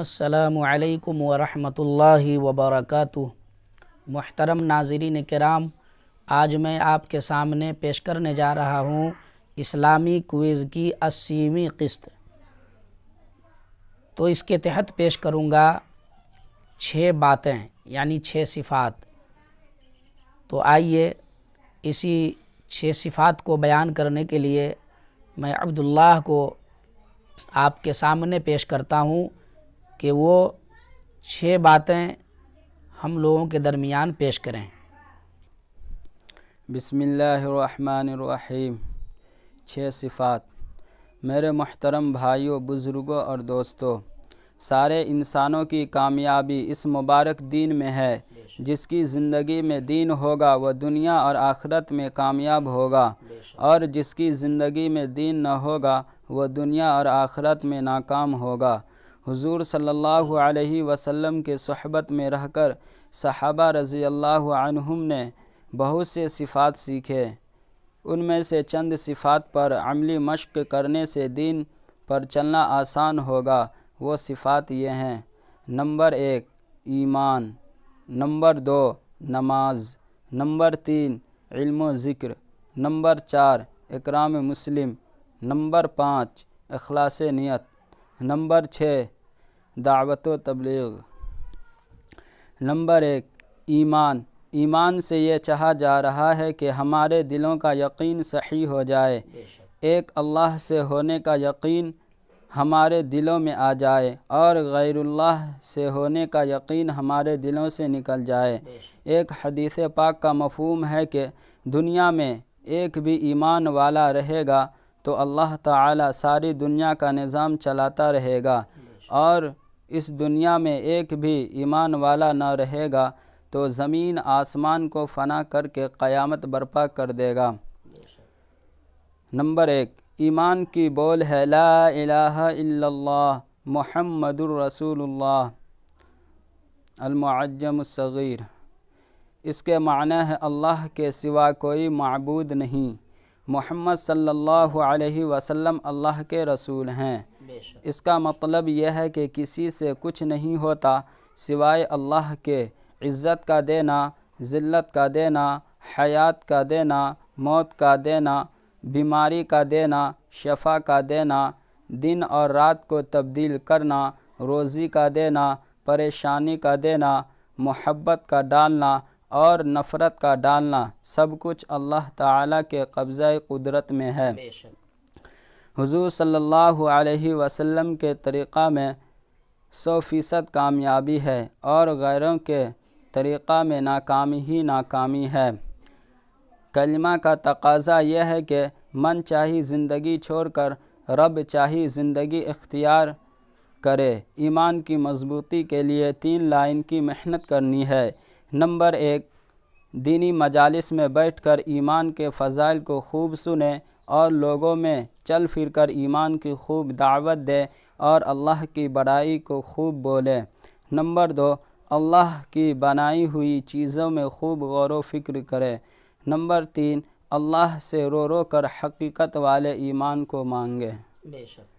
असलकम वरहमल वबरक महतरम नाजरीन कराम आज मैं आपके सामने पेश करने जा रहा हूँ इस्लामी क्विज़ की अस्सीवीं किस्त तो इसके तहत पेश करूँगा छः बातें यानी छः सिफ़ात तो आइए इसी छः सिफ़ात को बयान करने के लिए मैं अब्दुल्ला को आपके सामने पेश करता हूँ कि वो छः बातें हम लोगों के दरमियान पेश करें बसमीम छः सिफ़ात मेरे मोहतरम भाइयों बुज़ुर्गों और दोस्तों सारे इंसानों की कामयाबी इस मुबारक दीन में है जिसकी ज़िंदगी में दीन होगा वह दुनिया और आख़रत में कामयाब होगा और जिसकी ज़िंदगी में दीन न होगा वह दुनिया और आखरत में नाकाम होगा हुजूर सल्लल्लाहु अलैहि वसल्लम के सहबत में रहकर सहाबा रज़ी अल्लाह ने बहुत से सिफ़ात सीखे उनमें से चंद सिफ़ात पर अमली मश्क करने से दीन पर चलना आसान होगा वो सिफ़ात ये हैं नंबर एक ईमान नंबर दो नमाज नंबर तीन इल्म ज़िक्र नंबर चार इकराम मुस्लिम नंबर पाँच अखलास नीयत नंबर छः दावत तबलीग नंबर एक ईमान ईमान से ये चाहा जा रहा है कि हमारे दिलों का यकीन सही हो जाए एक अल्लाह से होने का यकीन हमारे दिलों में आ जाए और गैरुल्लाह से होने का यकीन हमारे दिलों से निकल जाए एक हदीस पाक का मफहम है कि दुनिया में एक भी ईमान वाला रहेगा तो अल्लाह ताला सारी दुनिया का निज़ाम चलाता रहेगा और इस दुनिया में एक भी ईमान वाला न रहेगा तो ज़मीन आसमान को फना करके क़यामत बर्पा कर देगा नंबर एक ईमान की बोल है ला इलाहा इल्लल्लाह रसूलुल्लाह इसके माना है अल्लाह के सिवा कोई मबूद नहीं मोहम्मद सल्लल्लाहु अलैहि वसल्लम अल्लाह के रसूल हैं इसका मतलब यह है कि किसी से कुछ नहीं होता सिवाय अल्लाह के इज़्ज़त का देना ज़िल्लत का देना हयात का देना मौत का देना बीमारी का देना शफा का देना दिन और रात को तब्दील करना रोज़ी का देना परेशानी का देना मोहब्बत का डालना और नफ़रत का डालना सब कुछ अल्लाह ताला के कब्ज़े कुदरत में है हुजूर सल्लल्लाहु अलैहि वसल्लम के तरीक़ा में सौ फ़ीसद कामयाबी है और गैरों के तरीक़ा में नाकामी ही नाकामी है कलमा का तकाजा यह है कि मन चाहे ज़िंदगी छोड़कर रब चाहे ज़िंदगी इख्तियार करे ईमान की मजबूती के लिए तीन लाइन की मेहनत करनी है नंबर एक दीनी मजालिस में बैठकर ईमान के फ़जाइल को खूब सुने और लोगों में चल फिर कर ईमान की खूब दावत दे और अल्लाह की बड़ाई को खूब बोले नंबर दो अल्लाह की बनाई हुई चीज़ों में खूब गौर फिक्र करे नंबर तीन अल्लाह से रो रो कर हकीकत वाले ईमान को मांगे बेशक